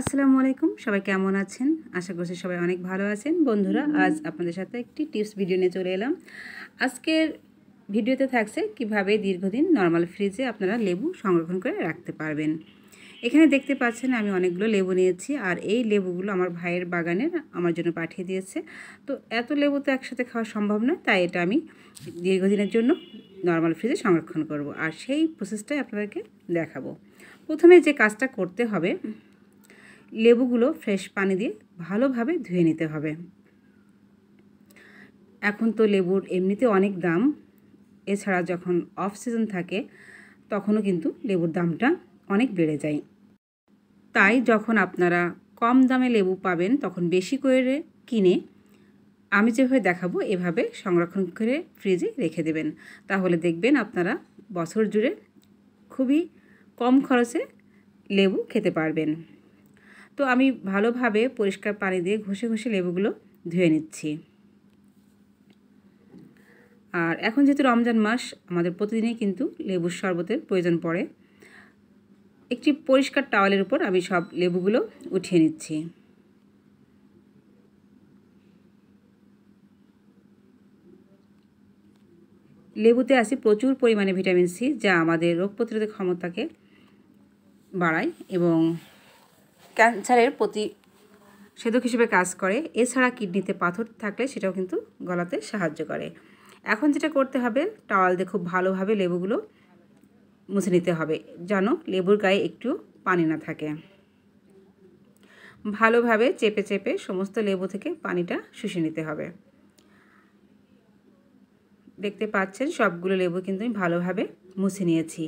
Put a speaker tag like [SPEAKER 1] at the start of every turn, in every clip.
[SPEAKER 1] আসসালামু আলাইকুম সবাই কেমন আছেন আশা করছি সবাই অনেক ভালো আছেন বন্ধুরা আজ আপনাদের সাথে একটি টিপস ভিডিও নিয়ে চলে এলাম আজকের ভিডিওতে থাকছে কিভাবে দীর্ঘদিন নর্মাল ফ্রিজে আপনারা লেবু সংরক্ষণ করে রাখতে পারবেন এখানে দেখতে পাচ্ছেন আমি অনেকগুলো লেবু নিয়েছি আর এই লেবুগুলো আমার ভাইয়ের বাগানের আমার জন্য পাঠিয়ে দিয়েছে তো এত লেবু তো একসাথে খাওয়া সম্ভব না তাই এটা আমি দীর্ঘদিনের জন্য নর্মাল ফ্রিজে সংরক্ষণ করব আর সেই প্রসেসটাই আপনাদেরকে দেখাবো প্রথমে যে কাজটা করতে হবে লেবুগুলো ফ্রেশ পানি দিয়ে ভালোভাবে ধুয়ে নিতে হবে এখন তো লেবুর এমনিতে অনেক দাম এছাড়া যখন অফ সিজন থাকে তখনও কিন্তু লেবুর দামটা অনেক বেড়ে যায় তাই যখন আপনারা কম দামে লেবু পাবেন তখন বেশি করে কিনে আমি যেভাবে দেখাবো এভাবে সংরক্ষণ করে ফ্রিজে রেখে দেবেন তাহলে দেখবেন আপনারা বছর জুড়ে খুবই কম খরচে লেবু খেতে পারবেন তো আমি ভালোভাবে পরিষ্কার পানি দিয়ে ঘষে ঘষে লেবুগুলো ধুয়ে নিচ্ছি আর এখন যেহেতু রমজান মাস আমাদের প্রতিদিনই কিন্তু লেবুর শরবতের প্রয়োজন পড়ে একটি পরিষ্কার টাওয়ালের উপর আমি সব লেবুগুলো উঠিয়ে নিচ্ছি লেবুতে আছে প্রচুর পরিমাণে ভিটামিন সি যা আমাদের রোগ প্রতিরোধের ক্ষমতাকে বাড়ায় এবং ক্যান্সারের প্রতি সেদক হিসেবে কাজ করে এছাড়া কিডনিতে পাথর থাকলে সেটাও কিন্তু গলাতে সাহায্য করে এখন যেটা করতে হবে টাওয়াল দিয়ে খুব ভালোভাবে লেবুগুলো মুছে নিতে হবে যেন লেবুর গায়ে একটু পানি না থাকে ভালোভাবে চেপে চেপে সমস্ত লেবু থেকে পানিটা শুষে নিতে হবে দেখতে পাচ্ছেন সবগুলো লেবু কিন্তু আমি ভালোভাবে মুছে নিয়েছি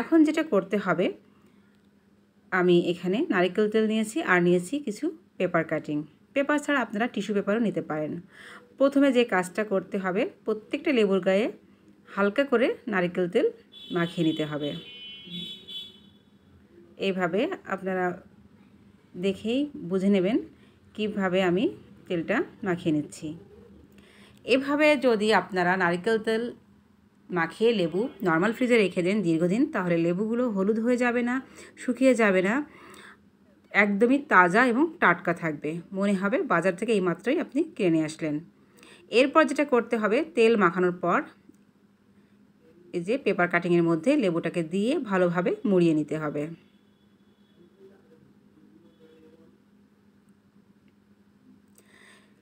[SPEAKER 1] এখন যেটা করতে হবে আমি এখানে নারিকেল তেল নিয়েছি আর নিয়েছি কিছু পেপার কাটিং পেপার ছাড়া আপনারা টিস্যু পেপারও নিতে পারেন প্রথমে যে কাজটা করতে হবে প্রত্যেকটা লেবুর গায়ে হালকা করে নারিকেল তেল মাখিয়ে নিতে হবে এইভাবে আপনারা দেখেই বুঝে নেবেন কিভাবে আমি তেলটা মাখিয়ে নিচ্ছি এভাবে যদি আপনারা নারিকেল তেল মাখিয়ে লেবু নর্মাল ফ্রিজে রেখে দেন দীর্ঘদিন তাহলে লেবুগুলো হলুদ হয়ে যাবে না শুকিয়ে যাবে না একদমই তাজা এবং টাটকা থাকবে মনে হবে বাজার থেকে এই মাত্রাই আপনি কিনে আসলেন এরপর যেটা করতে হবে তেল মাখানোর পর এই যে পেপার কাটিংয়ের মধ্যে লেবুটাকে দিয়ে ভালোভাবে মুড়িয়ে নিতে হবে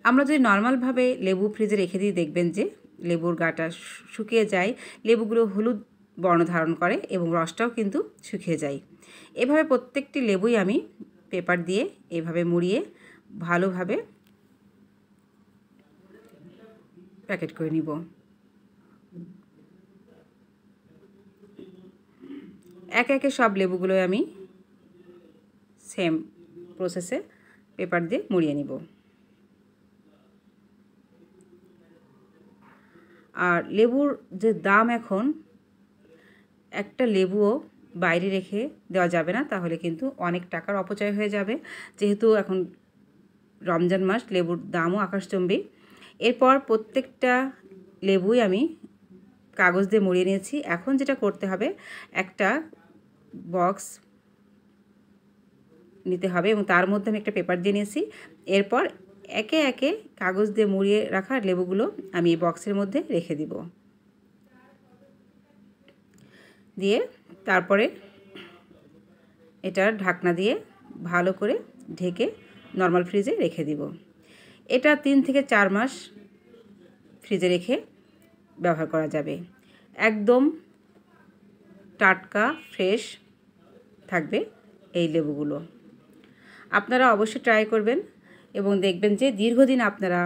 [SPEAKER 1] আমরা যদি নর্মালভাবে লেবু ফ্রিজে রেখে দিয়ে দেখবেন যে লেবুর গাটা শুকিয়ে যায় লেবুগুলো হলুদ বর্ণ ধারণ করে এবং রসটাও কিন্তু শুকিয়ে যায় এভাবে প্রত্যেকটি লেবুই আমি পেপার দিয়ে এভাবে মুড়িয়ে ভালোভাবে প্যাকেট করে নিব একে একে সব লেবুগুলোই আমি সেম প্রসেসে পেপার দিয়ে মুড়িয়ে নিব আর লেবুর যে দাম এখন একটা লেবুও বাইরে রেখে দেওয়া যাবে না তাহলে কিন্তু অনেক টাকার অপচয় হয়ে যাবে যেহেতু এখন রমজান মাস লেবুর দামও আকাশচম্বী এরপর প্রত্যেকটা লেবুই আমি কাগজ দিয়ে মুড়িয়ে নিয়েছি এখন যেটা করতে হবে একটা বক্স নিতে হবে এবং তার মধ্যে আমি একটা পেপার দিয়ে নিয়েছি এরপর একে একে কাগজ দিয়ে মুড়িয়ে রাখা লেবুগুলো আমি এই বক্সের মধ্যে রেখে দিব দিয়ে তারপরে এটা ঢাকনা দিয়ে ভালো করে ঢেকে নর্মাল ফ্রিজে রেখে দিব এটা তিন থেকে চার মাস ফ্রিজে রেখে ব্যবহার করা যাবে একদম টাটকা ফ্রেশ থাকবে এই লেবুগুলো আপনারা অবশ্যই ট্রাই করবেন এবং দেখবেন যে দীর্ঘদিন আপনারা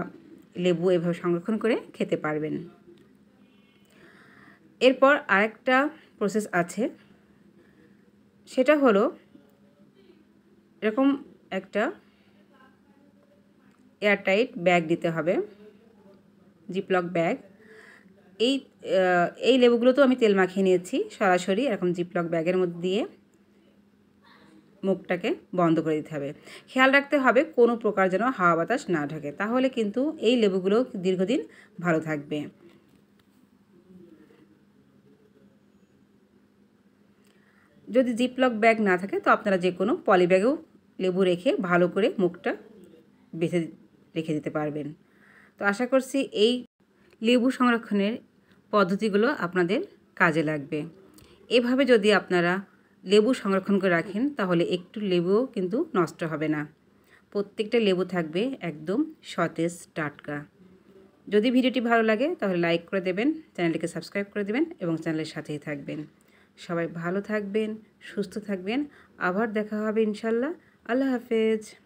[SPEAKER 1] লেবু এভাবে সংরক্ষণ করে খেতে পারবেন এরপর আরেকটা প্রসেস আছে সেটা হলো এরকম একটা এয়ারটাইট ব্যাগ দিতে হবে জিপলক ব্যাগ এই এই লেবুগুলো তো আমি তেল মাখিয়ে নিয়েছি সরাসরি এরকম জিপলক ব্যাগের মধ্যে দিয়ে মুখটাকে বন্ধ করে দিতে হবে খেয়াল রাখতে হবে কোনো প্রকার যেন হাওয়া বাতাস না ঢাকে তাহলে কিন্তু এই লেবুগুলো দীর্ঘদিন ভালো থাকবে যদি জিপলক ব্যাগ না থাকে তো আপনারা যে কোনো পলি ব্যাগেও লেবু রেখে ভালো করে মুখটা বেঁধে রেখে দিতে পারবেন তো আশা করছি এই লেবু সংরক্ষণের পদ্ধতিগুলো আপনাদের কাজে লাগবে এভাবে যদি আপনারা লেবু সংরক্ষণ করে রাখেন তাহলে একটু লেবুও কিন্তু নষ্ট হবে না প্রত্যেকটা লেবু থাকবে একদম সতেজ টাটকা যদি ভিডিওটি ভালো লাগে তাহলে লাইক করে দেবেন চ্যানেলটিকে সাবস্ক্রাইব করে দেবেন এবং চ্যানেলের সাথেই থাকবেন সবাই ভালো থাকবেন সুস্থ থাকবেন আবার দেখা হবে ইনশাল্লাহ আল্লাহ হাফেজ